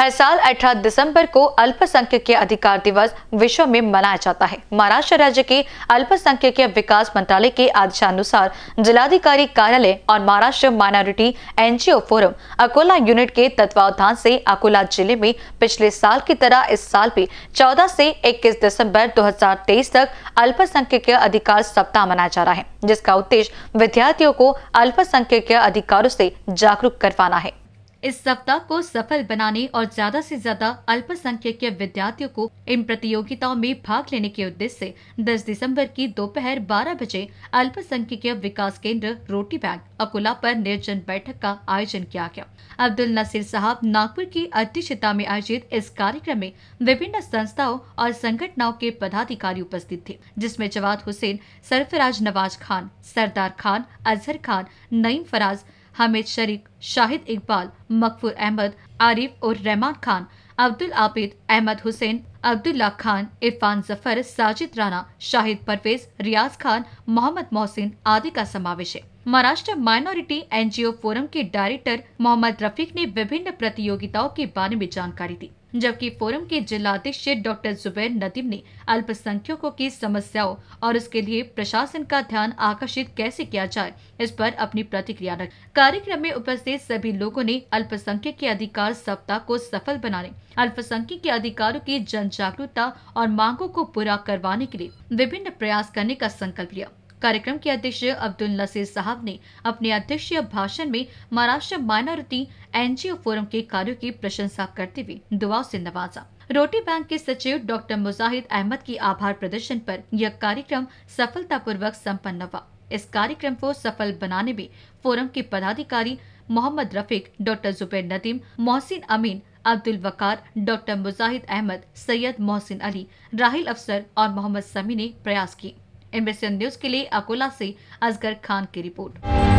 हर साल 18 दिसंबर को अल्पसंख्यक अधिकार दिवस विश्व में मनाया जाता है महाराष्ट्र राज्य के अल्पसंख्यक विकास मंत्रालय के आदेशानुसार जिलाधिकारी कार्यालय और Maharashtra minority NGO forum Akola unit के तत्वावधान से अकोला जिले में पिछले साल की तरह इस साल भी 14 से 21 दिसंबर 2023 तक अल्पसंख्यक अधिकार सप्ताह मनाया जा रहा है जिसका उद्देश्य विद्यार्थियों को अल्पसंख्यक अधिकारों से जागरूक करवाना है इस सप्ताह को सफल बनाने और ज्यादा से ज्यादा अल्पसंख्यक के विद्यार्थियों को इन प्रतियोगिताओं में भाग लेने के उद्देश्य से 10 दिसंबर की दोपहर 12 बजे अल्पसंख्यक विकास केंद्र रोटी बैंक अकोला पर निर्जन बैठक का आयोजन किया गया अब्दुल नसीर साहब नागपुर की अध्यक्षता में आयोजित इस कार्यक्रम में विभिन्न संस्थाओं और संगठनों के पदाधिकारी उपस्थित थे जिसमे जवाद हुसैन सरफराज नवाज खान सरदार खान अजहर खान नईम फराज हामिद शरीक शाहिद इकबाल मकफूर अहमद आरिफ और रहमान खान अब्दुल आबिद अहमद हुसैन अब्दुल्ला खान इरफान जफर साजिद राना शाहिद परवेज रियाज खान मोहम्मद मोहसिन आदि का समावेश है महाराष्ट्र माइनॉरिटी एनजीओ फोरम के डायरेक्टर मोहम्मद रफीक ने विभिन्न प्रतियोगिताओं के बारे में जानकारी दी जबकि फोरम के जिलाध्यक्ष डॉक्टर जुबैर नदीम ने अल्पसंख्यकों की समस्याओं और उसके लिए प्रशासन का ध्यान आकर्षित कैसे किया जाए इस पर अपनी प्रतिक्रिया रख कार्यक्रम में उपस्थित सभी लोगों ने अल्पसंख्यक के अधिकार सप्ताह को सफल बनाने अल्पसंख्यक के अधिकारों की जन जागरूकता और मांगों को पूरा करवाने के लिए विभिन्न प्रयास करने का संकल्प लिया कार्यक्रम के अध्यक्ष अब्दुल नसीर साहब ने अपने अध्यक्षीय भाषण में महाराष्ट्र माइनॉरिटी एनजीओ फोरम के कार्यो की प्रशंसा करते हुए दुआ से नवाजा रोटी बैंक के सचिव डॉक्टर मुजाहिद अहमद की आभार प्रदर्शन पर यह कार्यक्रम सफलतापूर्वक संपन्न हुआ इस कार्यक्रम को सफल बनाने में फोरम के पदाधिकारी मोहम्मद रफीक डॉक्टर जुबैर नदीम मोहसिन अमीन अब्दुल वकार डॉक्टर मुजाहिद अहमद सैयद मोहसिन अली राहिल अफसर और मोहम्मद समी ने प्रयास किए एनबीसी न्यूज के लिए अकोला से असगर खान की रिपोर्ट